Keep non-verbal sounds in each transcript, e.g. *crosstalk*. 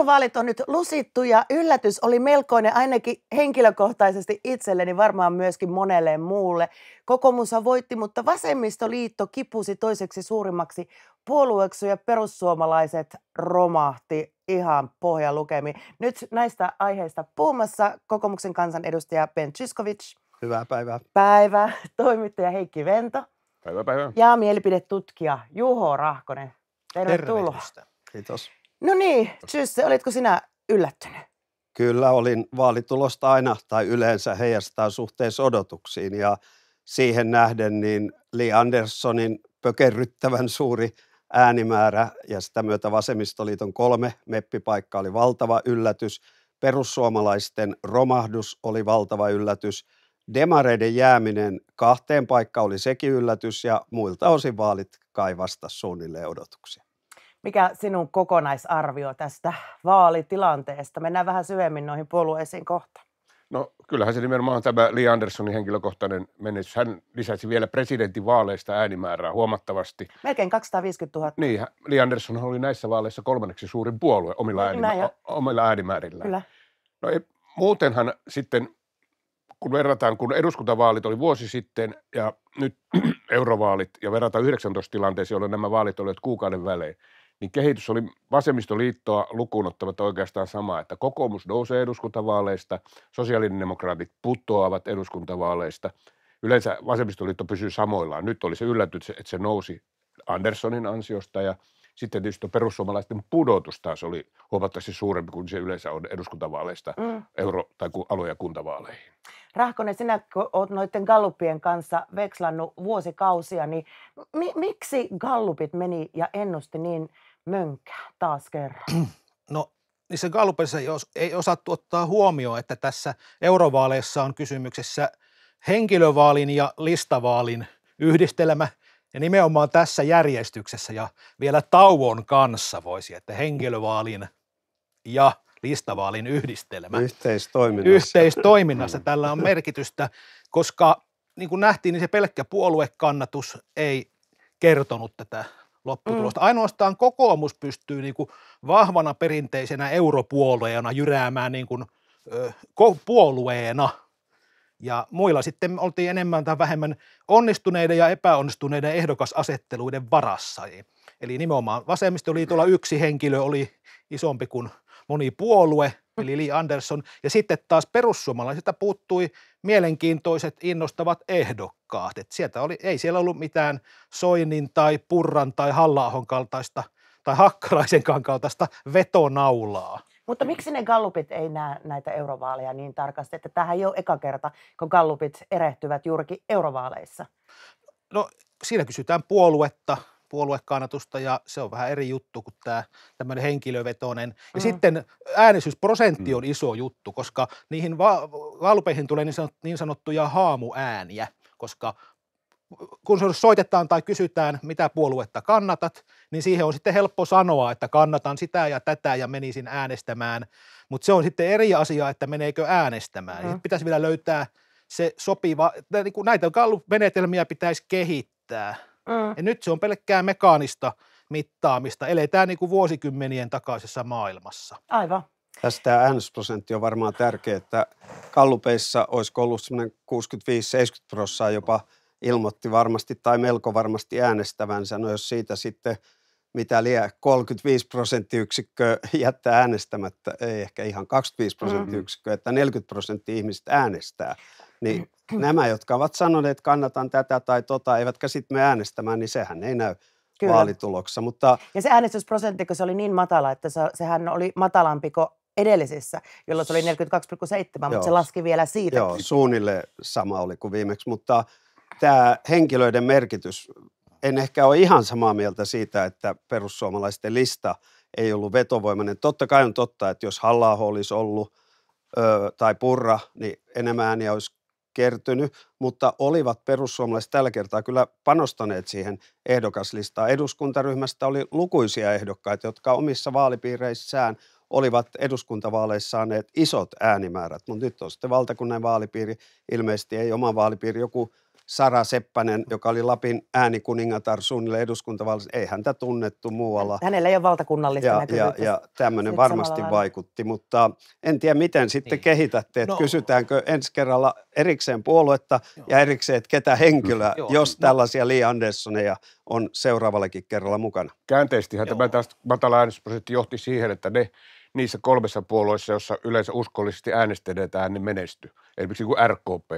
Eurovaalit on nyt lusittu ja yllätys oli melkoinen ainakin henkilökohtaisesti itselleni, varmaan myöskin monelle muulle. Kokoomushan voitti, mutta vasemmistoliitto kipusi toiseksi suurimmaksi puolueeksi ja perussuomalaiset romahti ihan pohjalukemi. Nyt näistä aiheista puhumassa kokoomuksen kansanedustaja Ben Zyskovic. Hyvää päivää. Päivää. *laughs* Toimittaja Heikki Vento. Päivää, päivää. Ja mielipidetutkija Juho Rahkonen. Tervetuloa. Tervetuloa. Kiitos. No niin, Tjysse, olitko sinä yllättynyt? Kyllä olin. Vaalitulosta aina tai yleensä heijastaa suhteessa odotuksiin ja siihen nähden niin Lee Andersonin pökerryttävän suuri äänimäärä ja sitä myötä vasemmistoliiton kolme meppipaikka oli valtava yllätys. Perussuomalaisten romahdus oli valtava yllätys. Demareiden jääminen kahteen paikkaan oli sekin yllätys ja muilta osin vaalit kai vasta suunnilleen odotuksia. Mikä sinun kokonaisarvio tästä vaalitilanteesta? Mennään vähän syvemmin noihin puolueisiin kohta. No kyllähän se nimenomaan tämä Lee Andersonin henkilökohtainen menestys. Hän lisäsi vielä vaaleista äänimäärää huomattavasti. Melkein 250 000. Niin, Lee Anderson oli näissä vaaleissa kolmanneksi suurin puolue omilla, niin, äänimä- omilla äänimäärillä. Kyllä. No ei, muutenhan sitten, kun verrataan, kun eduskuntavaalit oli vuosi sitten ja nyt *clears throat* eurovaalit ja verrataan 19 tilanteeseen, jolloin nämä vaalit olivat kuukauden välein – niin kehitys oli vasemmistoliittoa lukuun ottamatta oikeastaan sama, että kokoomus nousee eduskuntavaaleista, sosiaalidemokraatit putoavat eduskuntavaaleista. Yleensä vasemmistoliitto pysyy samoillaan. Nyt oli se yllätys, että se nousi Anderssonin ansiosta ja sitten tietysti perussuomalaisten pudotus taas oli huomattavasti suurempi kuin se yleensä on eduskuntavaaleista mm. euro- tai alue- ja kuntavaaleihin. Rahkonen, sinä olet noiden gallupien kanssa vekslannut vuosikausia, niin mi- miksi gallupit meni ja ennusti niin mönkä taas kerran? *clears throat* No niissä Gallupissa ei, os, ei osattu ottaa huomioon, että tässä eurovaaleissa on kysymyksessä henkilövaalin ja listavaalin yhdistelmä ja nimenomaan tässä järjestyksessä ja vielä tauon kanssa voisi, että henkilövaalin ja listavaalin yhdistelmä. Yhteistoiminnassa. Yhteistoiminnassa mm. tällä on merkitystä, koska niin kuin nähtiin, niin se pelkkä puoluekannatus ei kertonut tätä lopputulosta. Mm. Ainoastaan kokoomus pystyy niin kuin vahvana perinteisenä europuolueena jyräämään niin kuin, ö, puolueena. Ja muilla sitten oltiin enemmän tai vähemmän onnistuneiden ja epäonnistuneiden ehdokasasetteluiden varassa. Eli nimenomaan vasemmistoliitolla yksi henkilö oli isompi kuin moni puolue – eli Li Andersson. Ja sitten taas perussuomalaisilta puuttui mielenkiintoiset, innostavat ehdokkaat. Et sieltä oli, ei siellä ollut mitään Soinin tai Purran tai halla kaltaista tai Hakkaraisenkaan kaltaista vetonaulaa. Mutta miksi ne gallupit ei näe näitä eurovaaleja niin tarkasti? Että tähän ei ole eka kerta, kun gallupit erehtyvät juurikin eurovaaleissa. No siinä kysytään puoluetta, puoluekannatusta ja se on vähän eri juttu kuin tämä tämmöinen henkilövetoinen. Ja mm Ja sitten äänestysprosentti mm. on iso juttu, koska niihin va- valpeihin tulee niin, niin sanottuja haamuääniä, koska kun soitetaan tai kysytään, mitä puoluetta kannatat, niin siihen on sitten helppo sanoa, että kannatan sitä ja tätä ja menisin äänestämään. Mutta se on sitten eri asia, että meneekö äänestämään. Mm. Pitäisi vielä löytää se sopiva, niin näitä menetelmiä pitäisi kehittää – Mm. Ja nyt se on pelkkää mekaanista mittaamista. Eletään niin kuin vuosikymmenien takaisessa maailmassa. Aivan. Tästä tämä äänestysprosentti on varmaan tärkeä, että kallupeissa olisi ollut semmoinen 65-70 prosenttia jopa ilmoitti varmasti tai melko varmasti äänestävänsä. No jos siitä sitten mitä liian 35 prosenttiyksikkö jättää äänestämättä, ei ehkä ihan 25 prosenttiyksikkö, mm. että 40 prosenttia ihmistä äänestää, niin mm. *clears throat* nämä, jotka ovat sanoneet, että kannatan tätä tai tota, eivätkä sitten me äänestämään, niin sehän ei näy Kyllä. vaalituloksessa. Mutta... Ja se äänestysprosentti, kun se oli niin matala, että se, sehän oli matalampi kuin edellisissä, jolloin se oli 42,7, Joo. mutta se laski vielä siitä. Joo, suunnilleen sama oli kuin viimeksi, mutta tämä henkilöiden merkitys, en ehkä ole ihan samaa mieltä siitä, että perussuomalaisten lista ei ollut vetovoimainen. Totta kai on totta, että jos halla olisi ollut ö, tai Purra, niin enemmän ääniä olisi kertynyt, mutta olivat perussuomalaiset tällä kertaa kyllä panostaneet siihen ehdokaslistaan. Eduskuntaryhmästä oli lukuisia ehdokkaita, jotka omissa vaalipiireissään olivat eduskuntavaaleissa saaneet isot äänimäärät, mutta nyt on sitten valtakunnan vaalipiiri, ilmeisesti ei oma vaalipiiri, joku Sara Seppänen, joka oli Lapin äänikuningatar suunnilleen eduskuntavaaleissa, ei häntä tunnettu muualla. Hänellä ei ole valtakunnallista Ja, ja, ja tämmöinen varmasti vaikutti, mutta en tiedä miten sitten niin. kehitätte, että no. kysytäänkö ensi kerralla erikseen puoluetta Joo. ja erikseen, että ketä henkilöä, Joo. jos no- tällaisia Li Anderssoneja on seuraavallakin kerralla mukana. Käänteistihän Joo. tämä tästä matala äänestysprosentti johti siihen, että ne niissä kolmessa puolueessa, jossa yleensä uskollisesti äänestetään, niin menestyy. Esimerkiksi kuin RKP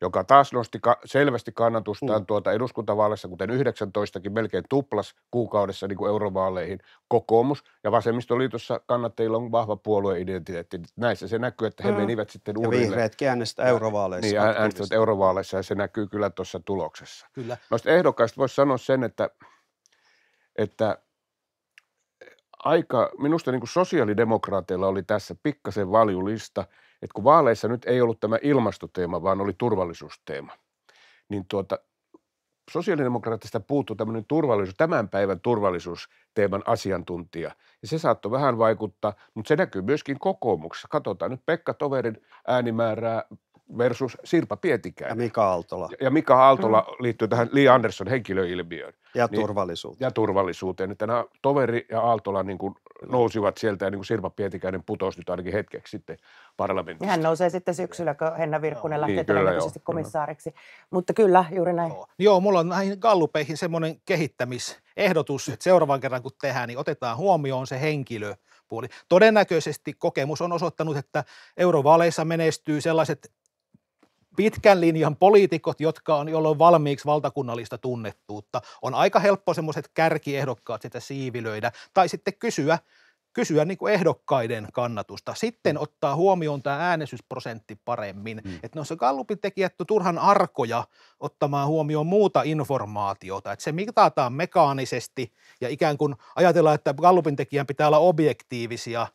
joka taas nosti ka- selvästi kannatustaan mm. tuota eduskuntavaaleissa, kuten 19kin, melkein tuplas kuukaudessa niin kuin eurovaaleihin kokoomus. Ja vasemmistoliitossa kannattajilla on vahva puolueidentiteetti. Näissä se näkyy, että he mm. menivät sitten uudelleen. Ja vihreätkin äänestä eurovaaleissa. Niin, äänestivät eurovaaleissa ja se näkyy kyllä tuossa tuloksessa. Kyllä. Noista ehdokkaista voisi sanoa sen, että, että aika, minusta niin kuin sosiaalidemokraateilla oli tässä pikkasen valjulista – että kun vaaleissa nyt ei ollut tämä ilmastoteema, vaan oli turvallisuusteema, niin tuota, sosiaalidemokraattista puuttuu tämmöinen turvallisuus, tämän päivän turvallisuusteeman asiantuntija. Ja se saattoi vähän vaikuttaa, mutta se näkyy myöskin kokoomuksessa. Katsotaan nyt Pekka Toverin äänimäärää versus Sirpa Pietikäinen. Ja Mika Aaltola. Ja Mika Aaltola hmm. liittyy tähän Lee Anderson henkilöilmiöön. Ja niin, turvallisuuteen. Ja turvallisuuteen. Nyt nämä Toveri ja Aaltola niin kuin nousivat sieltä ja niin kuin Sirpa Pietikäinen putosi nyt ainakin hetkeksi sitten parlamentista. hän nousee sitten syksyllä, kun Henna Virkkunen lähtee niin, todennäköisesti komissaariksi. Mutta kyllä, juuri näin. Joo, joo mulla on näihin gallupeihin semmoinen kehittämisehdotus, että seuraavan kerran kun tehdään, niin otetaan huomioon se henkilö, puoli. Todennäköisesti kokemus on osoittanut, että eurovaaleissa menestyy sellaiset pitkän linjan poliitikot, jotka on, jolloin valmiiksi valtakunnallista tunnettuutta. On aika helppo semmoiset kärkiehdokkaat sitä siivilöidä tai sitten kysyä, kysyä niin kuin ehdokkaiden kannatusta. Sitten ottaa huomioon tämä äänestysprosentti paremmin. Mm. Että noissa gallupin tekijät on turhan arkoja ottamaan huomioon muuta informaatiota. Että se mitataan mekaanisesti ja ikään kuin ajatellaan, että gallupin tekijän pitää olla objektiivisia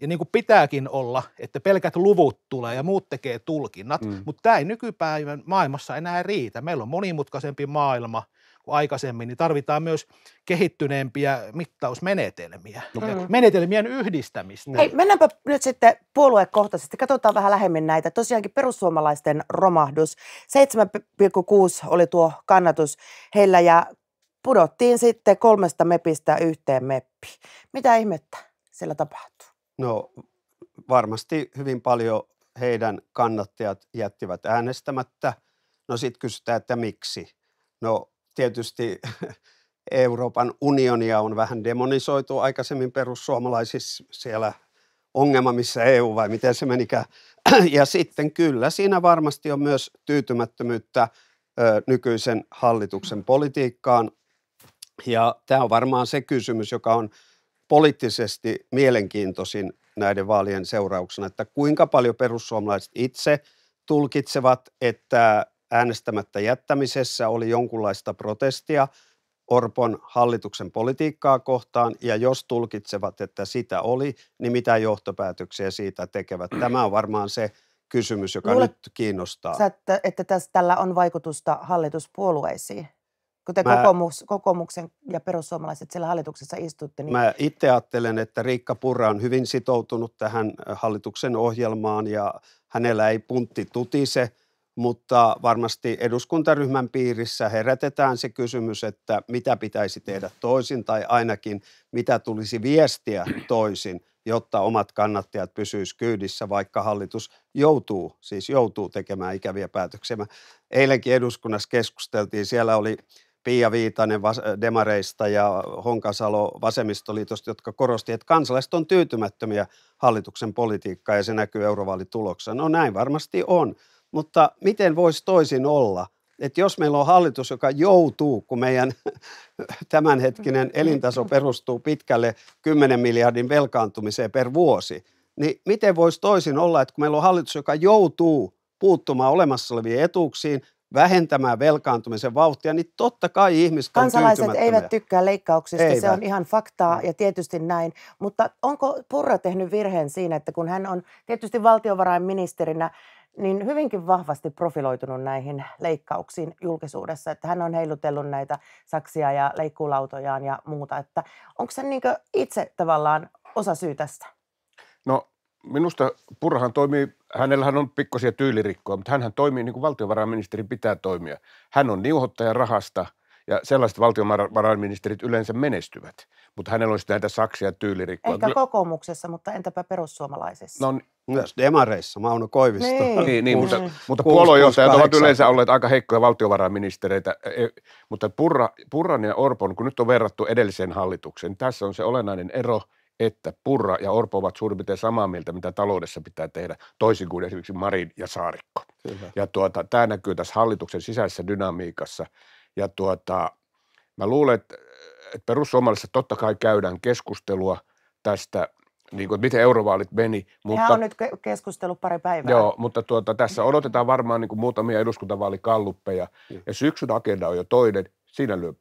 ja niin kuin pitääkin olla, että pelkät luvut tulee ja muut tekee tulkinnat, mm. mutta tämä ei nykypäivän maailmassa enää riitä. Meillä on monimutkaisempi maailma kuin aikaisemmin, niin tarvitaan myös kehittyneempiä mittausmenetelmiä, no. Mm. menetelmien yhdistämistä. Hei, mennäänpä nyt sitten puoluekohtaisesti, katsotaan vähän lähemmin näitä. Tosiaankin perussuomalaisten romahdus, 7,6 oli tuo kannatus heillä ja pudottiin sitten kolmesta mepistä yhteen meppi. Mitä ihmettä siellä tapahtuu? No varmasti hyvin paljon heidän kannattajat jättivät äänestämättä. No sitten kysytään, että miksi. No tietysti *laughs* Euroopan unionia on vähän demonisoitu aikaisemmin perussuomalaisissa siellä ongelma, missä EU vai miten se menikään. *clears throat* Ja sitten kyllä siinä varmasti on myös tyytymättömyyttä nykyisen hallituksen politiikkaan. Ja tämä on varmaan se kysymys, joka on – poliittisesti mielenkiintoisin näiden vaalien seurauksena, että kuinka paljon perussuomalaiset itse tulkitsevat, että äänestämättä jättämisessä oli jonkunlaista protestia Orpon hallituksen politiikkaa kohtaan, ja jos tulkitsevat, että sitä oli, niin mitä johtopäätöksiä siitä tekevät? Tämä on varmaan se kysymys, joka Mulle, nyt kiinnostaa. Sä, että, että tässä, tällä on vaikutusta hallituspuolueisiin? kun te mä, kokoomus, kokoomuksen ja perussuomalaiset siellä hallituksessa istutte. Niin... Mä itse ajattelen, että Riikka Purra on hyvin sitoutunut tähän äh, hallituksen ohjelmaan ja hänellä ei puntti tutise, mutta varmasti eduskuntaryhmän piirissä herätetään se kysymys, että mitä pitäisi tehdä toisin tai ainakin mitä tulisi viestiä toisin, jotta omat kannattajat pysyisivät kyydissä, vaikka hallitus joutuu, siis joutuu tekemään ikäviä päätöksiä. Eilenkin eduskunnassa keskusteltiin, siellä oli Pia Viitanen demareista ja Honkasalo vasemmistoliitosta, jotka korosti, että kansalaiset on tyytymättömiä hallituksen politiikkaan ja se näkyy eurovaalituloksessa. No näin varmasti on, mutta miten voisi toisin olla – että jos meillä on hallitus, joka joutuu, kun meidän *laughs* tämänhetkinen elintaso perustuu pitkälle 10 miljardin velkaantumiseen per vuosi, niin miten voisi toisin olla, että kun meillä on hallitus, joka joutuu puuttumaan olemassa oleviin etuuksiin, vähentämään velkaantumisen vauhtia, niin totta kai ihmiset Kansalaiset on eivät tykkää leikkauksista, eivät. se on ihan faktaa mm. ja tietysti näin. Mutta onko Purra tehnyt virheen siinä, että kun hän on tietysti valtiovarainministerinä, niin hyvinkin vahvasti profiloitunut näihin leikkauksiin julkisuudessa, että hän on heilutellut näitä saksia ja leikkulautojaan ja muuta, että onko se niin itse tavallaan osa syy tästä? No minusta Purhan toimii, hänellähän on pikkosia tyylirikkoja, mutta hän toimii niin kuin valtiovarainministeri pitää toimia. Hän on niuhottaja rahasta ja sellaiset valtiovarainministerit yleensä menestyvät, mutta hänellä on näitä saksia tyylirikkoja. Ehkä kokoomuksessa, mutta entäpä perussuomalaisissa? No, myös demareissa, Mauno Koivisto. Niin, niin, niin mutta, niin. mutta puoluejohtajat ovat yleensä olleet aika heikkoja valtiovarainministereitä, e, e, mutta Purra, Purran ja Orpon, kun nyt on verrattu edelliseen hallitukseen, niin tässä on se olennainen ero – että Purra ja Orpo ovat suurin piirtein samaa mieltä, mitä taloudessa pitää tehdä, toisin kuin esimerkiksi Marin ja Saarikko. Kyllä. Ja tuota, tämä näkyy tässä hallituksen sisäisessä dynamiikassa. Ja tuota, mä luulen, että, että perussuomalaisissa totta kai käydään keskustelua tästä – niin kuin, miten eurovaalit meni. Mutta, Nehän on nyt keskustelu pari päivää. Joo, mutta tuota, tässä odotetaan varmaan niin kuin muutamia eduskuntavaalikalluppeja. Ja syksyn agenda on jo toinen. Siinä lyö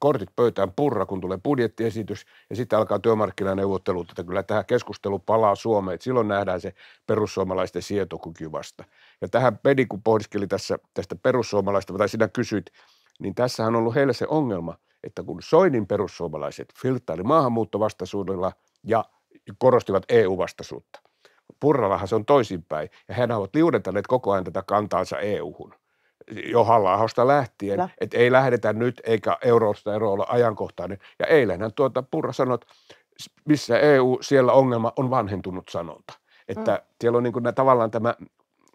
kortit pöytään purra, kun tulee budjettiesitys ja sitten alkaa työmarkkinaneuvottelut, että kyllä tähän keskustelu palaa Suomeen. Että silloin nähdään se perussuomalaisten sietokyky vasta. Ja tähän Pedi, kun pohdiskeli tässä, tästä perussuomalaista, tai sinä kysyit, niin tässähän on ollut heille se ongelma, että kun Soinin perussuomalaiset filtaili maahanmuuttovastaisuudella ja korostivat EU-vastaisuutta. Purralahan se on toisinpäin, ja he ovat liudentaneet koko ajan tätä kantaansa EU-hun – jo halla lähtien, Lä. että ei lähdetä nyt eikä eurosta ero ole ajankohtainen. Ja eilenhän tuota Purra sanoi, että missä EU, siellä ongelma on vanhentunut sanonta. Että mm. siellä on niin kuin tavallaan tämä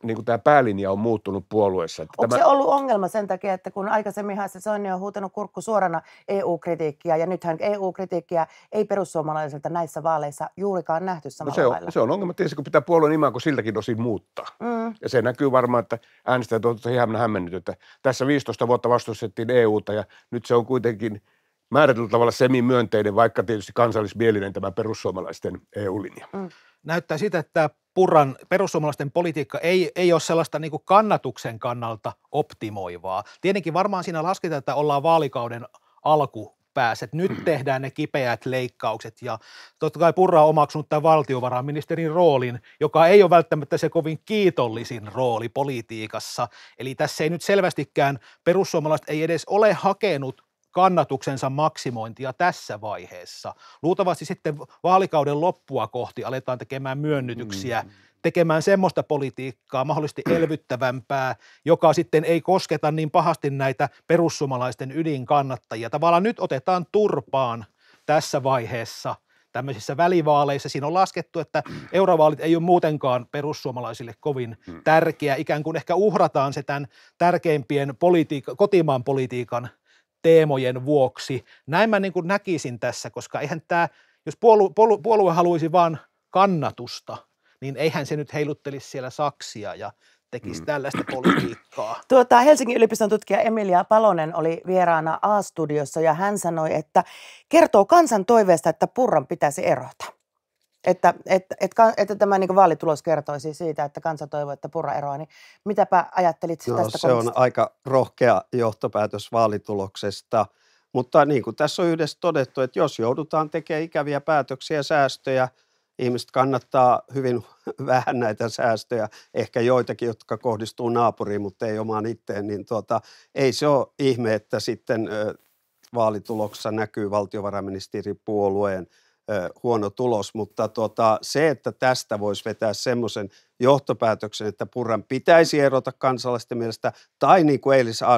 niin kuin tämä päälinja on muuttunut puolueessa. Että Onko tämä... se ollut ongelma sen takia, että kun aikaisemmin se Soini on huutanut kurkku suorana EU-kritiikkiä, ja nythän EU-kritiikkiä ei perussuomalaisilta näissä vaaleissa juurikaan nähty no samalla no se on, Se on ongelma tietysti, kun pitää puolueen imaa, kun siltäkin osin muuttaa. Mm. Ja se näkyy varmaan, että äänestäjät on hieman hämmennyt, että tässä 15 vuotta vastustettiin EUta, ja nyt se on kuitenkin määrätyllä tavalla semimyönteinen, vaikka tietysti kansallismielinen tämä perussuomalaisten EU-linja. Mm näyttää sitä, että Purran perussuomalaisten politiikka ei, ei ole sellaista niin kuin kannatuksen kannalta optimoivaa. Tietenkin varmaan siinä lasketaan, että ollaan vaalikauden alku pääset. Nyt mm. tehdään ne kipeät leikkaukset ja totta kai Purra on omaksunut tämän valtiovarainministerin roolin, joka ei ole välttämättä se kovin kiitollisin rooli politiikassa. Eli tässä ei nyt selvästikään perussuomalaiset ei edes ole hakenut kannatuksensa maksimointia tässä vaiheessa. Luultavasti sitten vaalikauden loppua kohti aletaan tekemään myönnytyksiä, mm. tekemään semmoista politiikkaa, mahdollisesti *clears throat* elvyttävämpää, joka sitten ei kosketa niin pahasti näitä perussuomalaisten ydinkannattajia. Tavallaan nyt otetaan turpaan tässä vaiheessa – tämmöisissä välivaaleissa. Siinä on laskettu, että *clears throat* eurovaalit ei ole muutenkaan perussuomalaisille kovin mm. tärkeä. Ikään kuin ehkä uhrataan se tämän tärkeimpien politiik- kotimaan politiikan – teemojen vuoksi. Näin mä niin kuin näkisin tässä, koska eihän tämä, jos puolue, puolue, puolue haluaisi vaan kannatusta, niin eihän se nyt heiluttelisi siellä saksia ja tekisi mm. tällaista politiikkaa. *clears throat* Tuota, Helsingin yliopiston tutkija Emilia Palonen oli vieraana A-studiossa ja hän sanoi, että kertoo kansan toiveesta, että Purran pitäisi erota että, että, että, että tämä niin vaalitulos kertoisi siis siitä, että kansa toivoo, että Purra eroaa, niin mitäpä ajattelit no, tästä? se komista? on aika rohkea johtopäätös vaalituloksesta, mutta niin kuin tässä on yhdessä todettu, että jos joudutaan tekemään ikäviä päätöksiä, säästöjä, ihmiset kannattaa hyvin *laughs* vähän näitä säästöjä, ehkä joitakin, jotka kohdistuu naapuriin, mutta ei omaan itteen, niin tuota, ei se ole ihme, että sitten vaalituloksessa näkyy valtiovarainministeripuolueen – huono tulos, mutta tota, se, että tästä voisi vetää semmoisen johtopäätöksen, että Purran pitäisi erota kansalaisten mielestä, tai niin kuin eilis a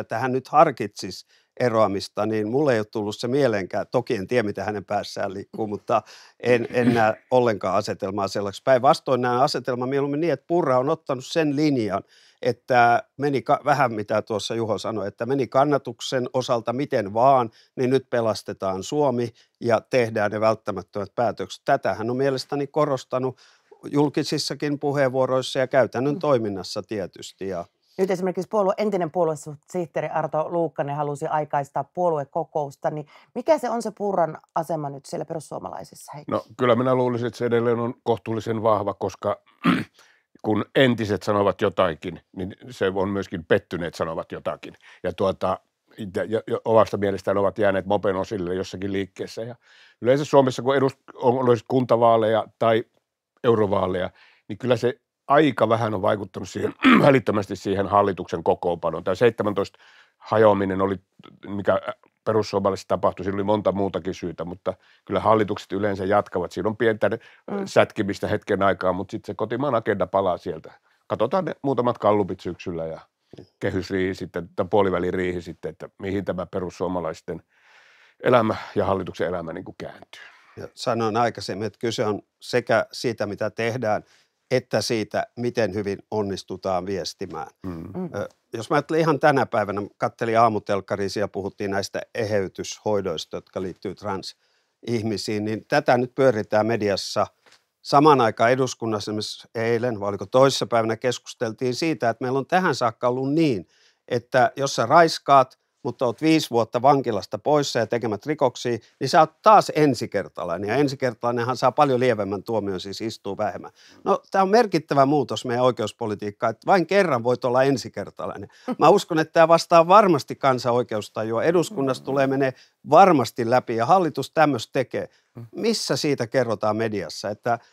että hän nyt harkitsisi eroamista, niin mulle ei ole tullut se mieleenkään. Toki en tiedä, mitä hänen päässään liikkuu, mutta en, en näe ollenkaan asetelmaa sellaiseksi. Päinvastoin näen asetelma mieluummin niin, että Purra on ottanut sen linjan, että meni ka- vähän mitä tuossa Juho sanoi, että meni kannatuksen osalta miten vaan, niin nyt pelastetaan Suomi ja tehdään ne välttämättömät päätökset. Tätähän on mielestäni korostanut julkisissakin puheenvuoroissa ja käytännön mm. toiminnassa tietysti. Ja nyt esimerkiksi puolue, entinen puoluesihteeri Arto Luukkanen halusi aikaistaa puoluekokousta, niin mikä se on se Purran asema nyt siellä perussuomalaisissa? Heikki? No kyllä minä luulisin, että se edelleen on kohtuullisen vahva, koska kun entiset sanovat jotakin, niin se on myöskin pettyneet sanovat jotakin. Ja tuota, ja, ja omasta mielestään ovat jääneet mopen osille jossakin liikkeessä. Ja yleensä Suomessa, kun edust, on ollut kuntavaaleja tai eurovaaleja, niin kyllä se aika vähän on vaikuttanut siihen, *clears throat* välittömästi siihen hallituksen kokoonpanoon. Tämä 17 hajoaminen oli, mikä perussuomalaisissa tapahtui, siinä oli monta muutakin syytä, mutta kyllä hallitukset yleensä jatkavat. Siinä on pientä äh, mm. sätkimistä hetken aikaa, mutta sitten se kotimaan agenda palaa sieltä. Katsotaan ne muutamat kallupit syksyllä ja mm. kehysriihi sitten, tai puoliväliriihi sitten, että mihin tämä perussuomalaisten elämä ja hallituksen elämä niin kuin kääntyy. Ja sanoin aikaisemmin, että kyse on sekä siitä, mitä tehdään, että siitä, miten hyvin onnistutaan viestimään. Mm. mm. Jos mä ajattelin ihan tänä päivänä, katselin aamutelkkariin, ja puhuttiin näistä eheytyshoidoista, jotka liittyy transihmisiin, niin tätä nyt pyöritään mediassa. Samaan aikaan eduskunnassa esimerkiksi eilen, vai oliko toisessa päivänä, keskusteltiin siitä, että meillä on tähän saakka ollut niin, että jos sä raiskaat, mutta olet viisi vuotta vankilasta poissa ja tekemät rikoksia, niin sä oot taas ensikertalainen. Ja ensikertalainenhan saa paljon lievemmän tuomion, siis istuu vähemmän. No, tämä on merkittävä muutos meidän oikeuspolitiikkaan, että vain kerran voit olla ensikertalainen. Mä uskon, että tämä vastaa varmasti kansanoikeustajua. Eduskunnassa tulee menee varmasti läpi ja hallitus tämmöistä tekee. Mm. Missä siitä kerrotaan mediassa, että –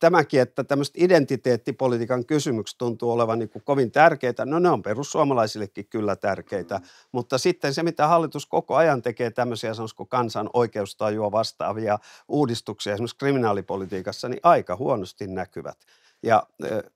tämäkin, että tämmöiset identiteettipolitiikan kysymykset tuntuu olevan niin kovin tärkeitä. No ne on perussuomalaisillekin kyllä tärkeitä, mm. mutta sitten se, mitä hallitus koko ajan tekee tämmöisiä, sanoisiko kansan oikeustajua vastaavia uudistuksia esimerkiksi kriminaalipolitiikassa, niin aika huonosti näkyvät. Ja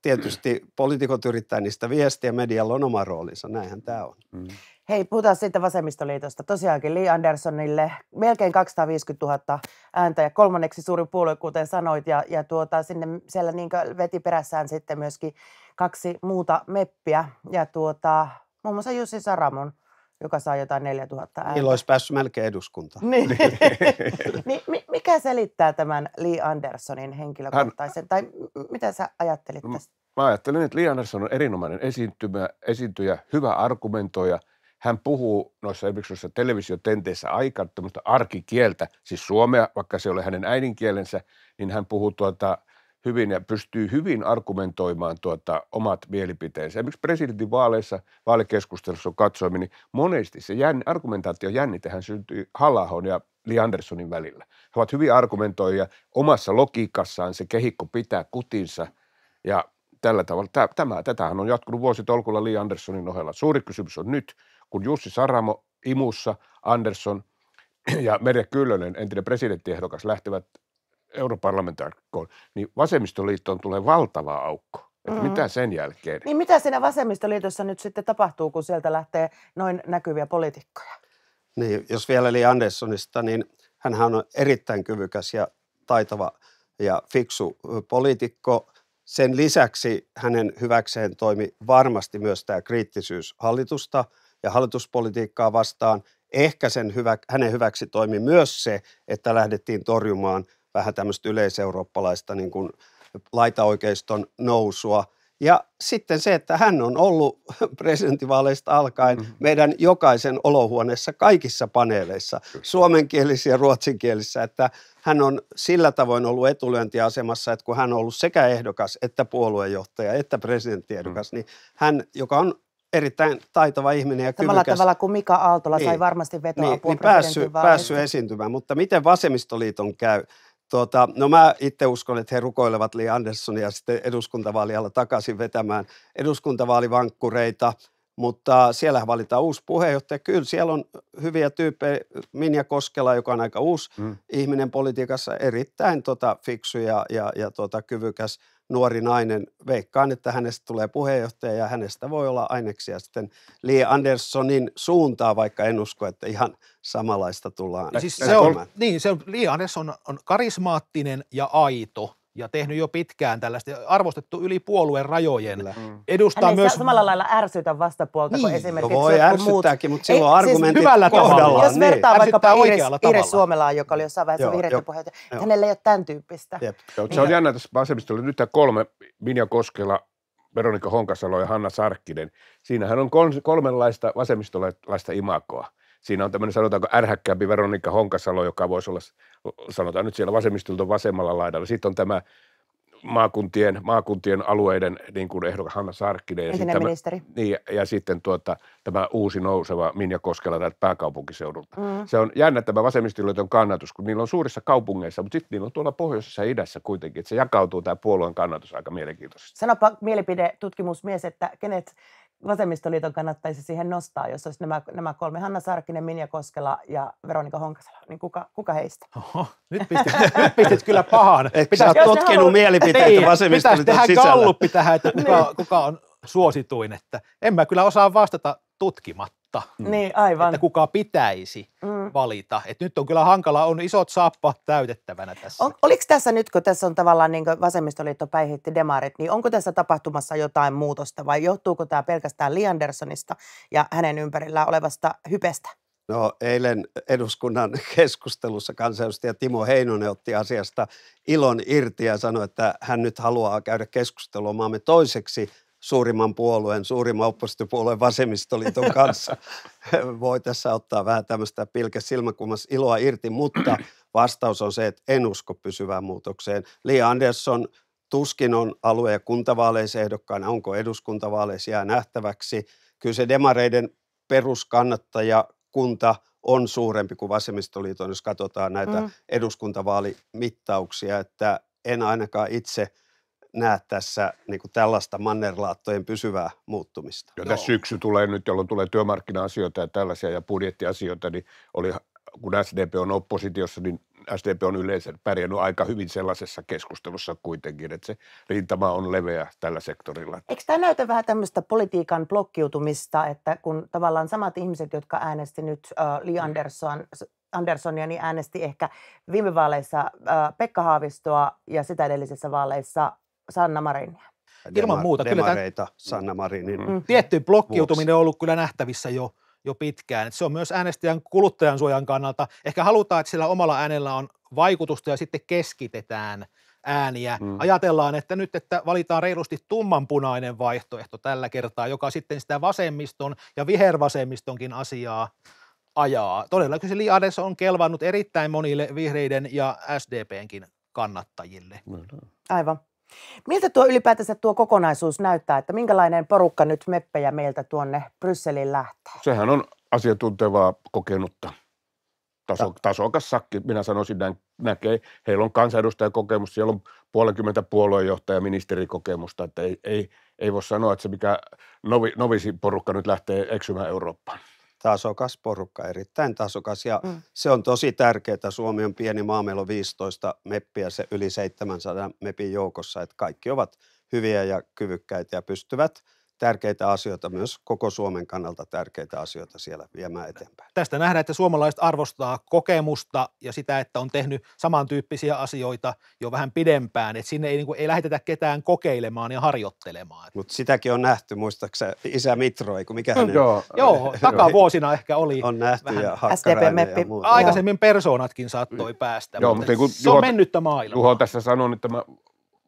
tietysti poliitikot yrittää niistä viestiä, medialla on oma roolinsa, näinhän tämä on. Mm. Hei, puhutaan sitten vasemmistoliitosta. Tosiaankin Lee Andersonille melkein 250 000 ääntä ja kolmanneksi suurin puolue, kuten sanoit. Ja, ja tuota, sinne siellä niin veti perässään sitten myöskin kaksi muuta meppiä. Ja tuota, muun muassa Jussi Saramon joka saa jotain 4000 ääntä. Niillä olisi päässyt melkein eduskuntaan. *laughs* Niin. *laughs* niin, mikä selittää tämän Lee Andersonin henkilökohtaisen, Hän... tai mitä sä ajattelit tästä? Mä ajattelin, että Lee Anderson on erinomainen esiintyjä, hyvä argumentoija – hän puhuu noissa esimerkiksi noissa televisiotenteissä aika tämmöistä arkikieltä, siis suomea, vaikka se ei ole hänen äidinkielensä, niin hän puhuu tuota hyvin ja pystyy hyvin argumentoimaan tuota omat mielipiteensä. Esimerkiksi presidentin vaaleissa, vaalikeskustelussa katsoimme, niin monesti se jänn, argumentaatio jännitehän syntyy Halahon ja Li Anderssonin välillä. He ovat hyvin argumentoijia, omassa logiikassaan se kehikko pitää kutinsa ja tällä tavalla. Tämä, tätähän on jatkunut vuositolkulla Li Anderssonin ohella. Suuri kysymys on nyt, kun Jussi Saramo imussa, Andersson *clears throat* ja Merja Kyllönen, entinen presidenttiehdokas, lähtevät europarlamentaarikkoon, niin vasemmistoliittoon tulee valtava aukko. Mm-hmm. Mitä sen jälkeen? Niin mitä siinä vasemmistoliitossa nyt sitten tapahtuu, kun sieltä lähtee noin näkyviä poliitikkoja? Niin, jos vielä Li Anderssonista, niin hän on erittäin kyvykäs ja taitava ja fiksu poliitikko. Sen lisäksi hänen hyväkseen toimi varmasti myös tämä kriittisyys hallitusta – ja hallituspolitiikkaa vastaan. Ehkä sen hyvä, hänen hyväksi toimi myös se, että lähdettiin torjumaan vähän tämmöistä yleiseurooppalaista niin kuin laitaoikeiston nousua. Ja sitten se, että hän on ollut *laughs* presidentinvaaleista alkaen mm-hmm. meidän jokaisen olohuoneessa kaikissa paneeleissa, suomenkielisissä ja ruotsinkielisissä, että hän on sillä tavoin ollut etulyöntiasemassa, että kun hän on ollut sekä ehdokas että puoluejohtaja että presidenttiehdokas, mm-hmm. niin hän, joka on erittäin taitava ihminen ja Samalla kyvykäs. tavalla kuin Mika Aaltola niin, sai varmasti vetoa niin, niin päässy, päässy esiintymään, mutta miten vasemmistoliiton käy? Tuota, no mä itse uskon, että he rukoilevat Li Anderssonia sitten eduskuntavaalialla takaisin vetämään eduskuntavaalivankkureita – mutta siellä valitaan uusi puheenjohtaja. Kyllä siellä on hyviä tyyppejä. Minja Koskela, joka on aika uusi mm. ihminen politiikassa, erittäin tota, fiksu ja, ja, ja tota, kyvykäs nuori nainen. Veikkaan, että hänestä tulee puheenjohtaja ja hänestä voi olla aineksia sitten Lee Andersonin suuntaa, vaikka en usko, että ihan samanlaista tullaan. siis se on, niin, se on, Lee Anderson on karismaattinen ja aito – ja tehnyt jo pitkään tällaista, arvostettu yli puolueen rajojen. Mm. Edustaa Hän ei myös... samalla lailla ärsytä vastapuolta niin. kuin esimerkiksi no voi ärsyttääkin, muut... mutta silloin ei, siis argumentit siis hyvällä kohdallaan. Jos vertaa niin. vaikkapa Iris, Iris Suomelaa, joka oli jossain vaiheessa vihreiden puheenjohtaja, joo. hänellä ei ole tämän tyyppistä. Jep. se on niin. jännä tässä vasemmistolla. Nyt tämä kolme, Minja Koskela, Veronika Honkasalo ja Hanna Sarkkinen. Siinähän on kolmenlaista vasemmistolaista imakoa – Siinä on tämmöinen sanotaanko ärhäkkäämpi Veronika Honkasalo, joka voisi olla, sanotaan nyt siellä vasemmistolta vasemmalla laidalla. Sitten on tämä maakuntien, maakuntien alueiden niin kuin ehdokas Hanna Sarkkinen. Ja sitten, ministeri. Tämä, niin, ja, sitten tuota, tämä uusi nouseva Minja Koskela täältä pääkaupunkiseudulta. Mm. Se on jännä tämä vasemmistoliiton kannatus, kun niillä on suurissa kaupungeissa, mutta sitten niillä on tuolla pohjoisessa ja idässä kuitenkin, että se jakautuu tämä puolueen kannatus aika mielenkiintoisesti. Sanopa mielipidetutkimusmies, että kenet vasemmistoliiton kannattaisi siihen nostaa, jos olisi nämä, nämä kolme, Hanna Sarkinen, Minja Koskela ja Veronika Honkasalo, niin kuka, kuka heistä? Oho, nyt pistit, nyt *laughs* pistit kyllä pahan. Ehkä sä oot tutkinut halu... Niin. mielipiteitä niin, vasemmistoliiton sisällä. Pitäisi tehdä tähän, että kuka, niin. kuka on suosituin. Että en mä kyllä osaa vastata tutkimatta kautta, mm. niin, aivan. että kuka pitäisi mm. valita. Et nyt on kyllä hankala, on isot saappaat täytettävänä tässä. On, oliko tässä nyt, kun tässä on tavallaan niin vasemmistoliitto päihitti demarit, niin onko tässä tapahtumassa jotain muutosta vai johtuuko tämä pelkästään Li Anderssonista ja hänen ympärillä olevasta hypestä? No eilen eduskunnan *laughs* keskustelussa kansanedustaja Timo Heinonen otti asiasta ilon irti ja sanoi, että hän nyt haluaa käydä keskustelua maamme toiseksi suurimman puolueen, suurimman oppositiopuolueen vasemmistoliiton *laughs* kanssa. Voi tässä ottaa vähän tämmöistä pilke silmäkummas iloa irti, mutta vastaus on se, että en usko pysyvään muutokseen. Li Andersson tuskin on alue- ja kuntavaaleissa ehdokkaana, onko eduskuntavaaleissa jää nähtäväksi. Kyllä se demareiden peruskannattaja kunta on suurempi kuin vasemmistoliiton, jos katsotaan näitä mm. eduskuntavaalimittauksia, että en ainakaan itse – näe tässä niin kuin tällaista mannerlaattojen pysyvää muuttumista. Joo, tässä syksy tulee nyt, jolloin tulee työmarkkina-asioita ja tällaisia ja budjettiasioita, niin oli, kun SDP on oppositiossa, niin SDP on yleensä pärjännyt aika hyvin sellaisessa keskustelussa kuitenkin, että se rintama on leveä tällä sektorilla. Eikö tämä näytä vähän tämmöistä politiikan blokkiutumista, että kun tavallaan samat ihmiset, jotka äänesti nyt äh, Li Andersson, mm. Anderssonia, niin äänesti ehkä viime vaaleissa äh, Pekka Haavistoa ja sitä edellisissä vaaleissa Sanna Marinia. Ilman Dema- muuta. Kyllä tämän, Sanna Marinin. Mm. mm. Tietty blokkiutuminen on ollut kyllä nähtävissä jo, jo pitkään. Et se on myös äänestäjän kuluttajan suojan kannalta. Ehkä halutaan, että sillä omalla äänellä on vaikutusta ja sitten keskitetään ääniä. Mm. Ajatellaan, että nyt että valitaan reilusti tummanpunainen vaihtoehto tällä kertaa, joka sitten sitä vasemmiston ja vihervasemmistonkin asiaa ajaa. Todellakin se Liades on kelvannut erittäin monille vihreiden ja SDPnkin kannattajille. Aivan. Miltä tuo ylipäätänsä tuo kokonaisuus näyttää, että minkälainen porukka nyt meppejä meiltä tuonne Brysseliin lähtee? Sehän on asiantuntevaa kokenutta taso, tasokas sakki, minä sanoisin näin, näkee. Heillä on kansanedustajakokemus, siellä on puolenkymmentä puoluejohtaja ministerikokemusta, että ei, ei, ei voi sanoa, että se mikä novi, novisi porukka nyt lähtee eksymään Eurooppaan tasokas porukka, erittäin tasokas. Ja mm. se on tosi tärkeää. Suomi on pieni maa, meillä on 15 meppiä se yli 700 mepin joukossa, että kaikki ovat hyviä ja kyvykkäitä ja pystyvät – tärkeitä asioita, myös koko Suomen kannalta tärkeitä asioita siellä viemään eteenpäin. Tästä nähdään, että suomalaiset arvostaa kokemusta ja sitä, että on tehnyt samantyyppisiä asioita jo vähän pidempään, että sinne ei, niin kuin, ei lähetetä ketään kokeilemaan ja harjoittelemaan. Mutta sitäkin on nähty, muistaakseni isä Mitro, kun mikä no hänen... Joo, *laughs* joo takavuosina ehkä oli. On nähty vähän ja Aikaisemmin persoonatkin saattoi päästä, joo, mutta, mutta se on mennyttä maailmaa. Juho tässä sanon, että mä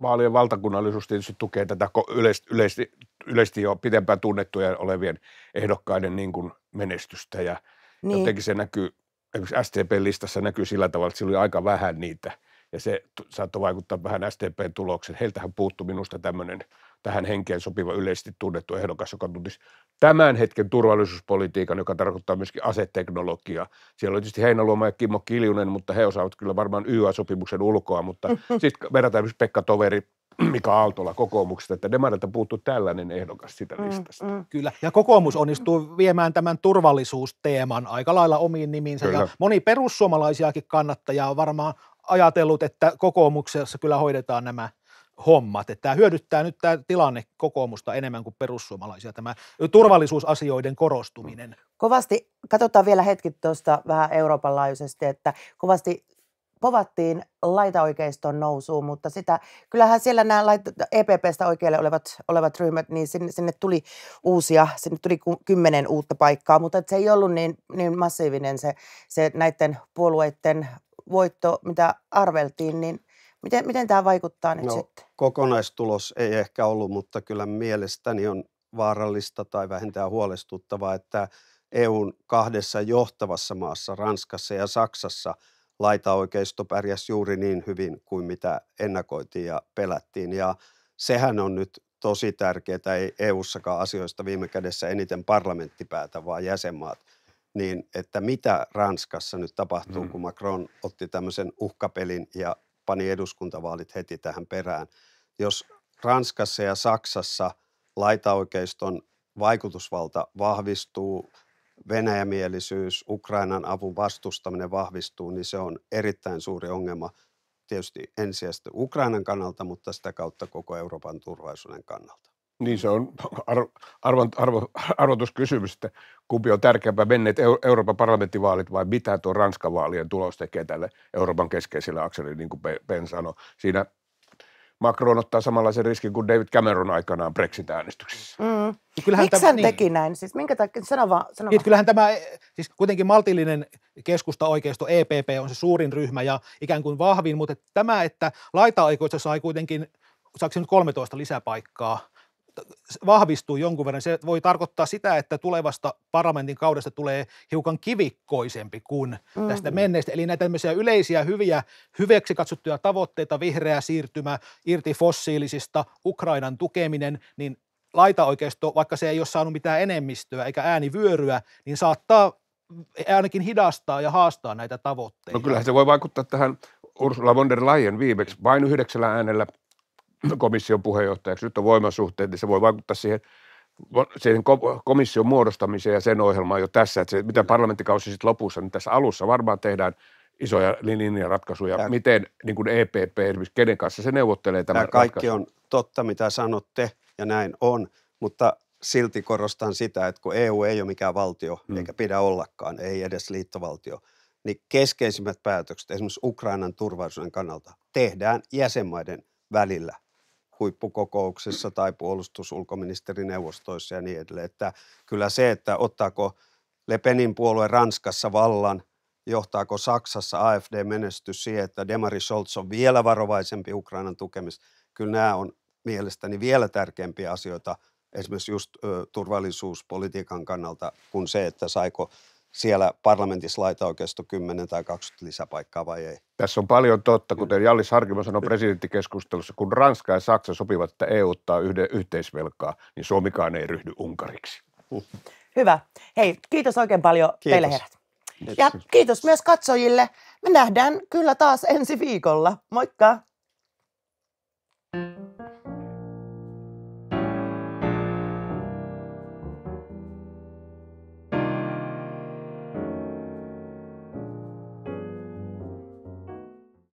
vaalien valtakunnallisuus tietysti tukee tätä yleisesti, yleisesti, yleisesti jo pidempään tunnettuja olevien ehdokkaiden niin kuin menestystä ja niin. jotenkin se näkyy, esimerkiksi STP-listassa näkyy sillä tavalla, että sillä oli aika vähän niitä ja se saattoi vaikuttaa vähän stp tulokseen. Heiltähän puuttu minusta tämmöinen tähän henkeen sopiva yleisesti tunnettu ehdokas, joka tuntisi tämän hetken turvallisuuspolitiikan, joka tarkoittaa myöskin aseteknologiaa. Siellä on tietysti Heinaluoma ja Kimmo Kiljunen, mutta he osaavat kyllä varmaan YA-sopimuksen ulkoa, mutta *laughs* sitten verrataan myös Pekka Toveri Mika Aaltola kokoomuksesta, että demarilta puuttuu tällainen ehdokas sitä mm, listasta. Mm, mm. Kyllä, ja kokoomus onnistuu viemään tämän turvallisuusteeman aika lailla omiin nimiinsä, kyllä. ja moni perussuomalaisiakin kannattaja on varmaan ajatellut, että kokoomuksessa kyllä hoidetaan nämä – hommat. Että tämä hyödyttää nyt tämä tilanne kokoomusta enemmän kuin perussuomalaisia, tämä turvallisuusasioiden korostuminen. Mm. Kovasti, katsotaan vielä hetki tuosta vähän Euroopan laajuisesti, että kovasti povattiin laitaoikeiston nousuun, mutta sitä, kyllähän siellä nämä lait, EPPstä oikealle olevat, olevat ryhmät, niin sinne, sinne tuli uusia, sinne tuli kymmenen uutta paikkaa, mutta se ei ollut niin, niin massiivinen se, se näiden puolueiden voitto, mitä arveltiin, niin Miten, miten tämä vaikuttaa nyt no, sitten? Kokonaistulos ei ehkä ollut, mutta kyllä mielestäni on vaarallista tai vähintään huolestuttavaa, että EUn kahdessa johtavassa maassa, Ranskassa ja Saksassa, laitaoikeisto pärjäsi juuri niin hyvin kuin mitä ennakoitiin ja pelättiin. Ja sehän on nyt tosi tärkeää, ei EU-sakaan asioista viime kädessä eniten parlamentti päätä, vaan jäsenmaat. Niin, että mitä Ranskassa nyt tapahtuu, mm. kun Macron otti tämmöisen uhkapelin ja pani eduskuntavaalit heti tähän perään. Jos Ranskassa ja Saksassa laitaoikeiston vaikutusvalta vahvistuu, venäjämielisyys, Ukrainan avun vastustaminen vahvistuu, niin se on erittäin suuri ongelma tietysti ensisijaisesti Ukrainan kannalta, mutta sitä kautta koko Euroopan turvallisuuden kannalta. Niin se on arvo, arvo, arvo, arvotuskysymys, että kumpi on tärkeämpää, menneet Euroopan parlamenttivaalit vai mitä tuo Ranskan vaalien tulos tekee tälle Euroopan keskeiselle akselille, niin kuin Ben sanoi. Siinä Macron ottaa samanlaisen riskin kuin David Cameron aikanaan Brexit-äänestyksessä. Mm. Niin Miksi hän niin. teki näin? Siis minkä takia? Sano vaan. Sano niin, vaan. Kyllähän tämä, siis kuitenkin maltillinen keskusta oikeisto EPP on se suurin ryhmä ja ikään kuin vahvin, mutta tämä, että laita-oikeisto sai kuitenkin, saako se nyt 13 lisäpaikkaa – vahvistuu jonkun verran. Se voi tarkoittaa sitä, että tulevasta parlamentin kaudesta tulee hiukan kivikkoisempi kuin mm-hmm. tästä mm. menneestä. Eli näitä tämmöisiä yleisiä hyviä, hyveksi katsottuja tavoitteita, vihreä siirtymä, irti fossiilisista, Ukrainan tukeminen, niin laita oikeisto, vaikka se ei ole saanut mitään enemmistöä eikä äänivyöryä, niin saattaa ainakin hidastaa ja haastaa näitä tavoitteita. No kyllähän se voi vaikuttaa tähän Ursula von der Leyen viimeksi vain yhdeksällä äänellä komission puheenjohtajaksi, nyt on voimasuhteet, niin se voi vaikuttaa siihen, siihen komission muodostamiseen ja sen ohjelmaan jo tässä, että se, mitä parlamenttikausi sitten lopussa, niin tässä alussa varmaan tehdään isoja linjaratkaisuja, Tämä, miten niin kuin EPP esimerkiksi, kenen kanssa se neuvottelee tämä Tämä kaikki ratkaisu. on totta, mitä sanotte, ja näin on, mutta silti korostan sitä, että kun EU ei ole mikään valtio, hmm. eikä pidä ollakaan, ei edes liittovaltio, niin keskeisimmät päätökset esimerkiksi Ukrainan turvallisuuden kannalta tehdään jäsenmaiden välillä huippukokouksissa tai puolustusulkoministerineuvostoissa ja niin edelleen. Että kyllä se, että ottaako Le Penin puolue Ranskassa vallan, johtaako Saksassa AFD-menestys siihen, että Demari Scholz on vielä varovaisempi Ukrainan tukemis, Kyllä nämä on mielestäni vielä tärkeimpiä asioita esimerkiksi just ö, turvallisuuspolitiikan kannalta kuin se, että saiko siellä parlamentissa oikeastaan 10 tai 20 lisäpaikkaa vai ei. Tässä on paljon totta, kuten Jallis Harkimo sanoi presidenttikeskustelussa, kun Ranska ja Saksa sopivat, että EU ottaa yhden yhteisvelkaa, niin Suomikaan ei ryhdy Unkariksi. Hyvä. Hei, kiitos oikein paljon kiitos. teille herrat. Ja kiitos myös katsojille. Me nähdään kyllä taas ensi viikolla. Moikka!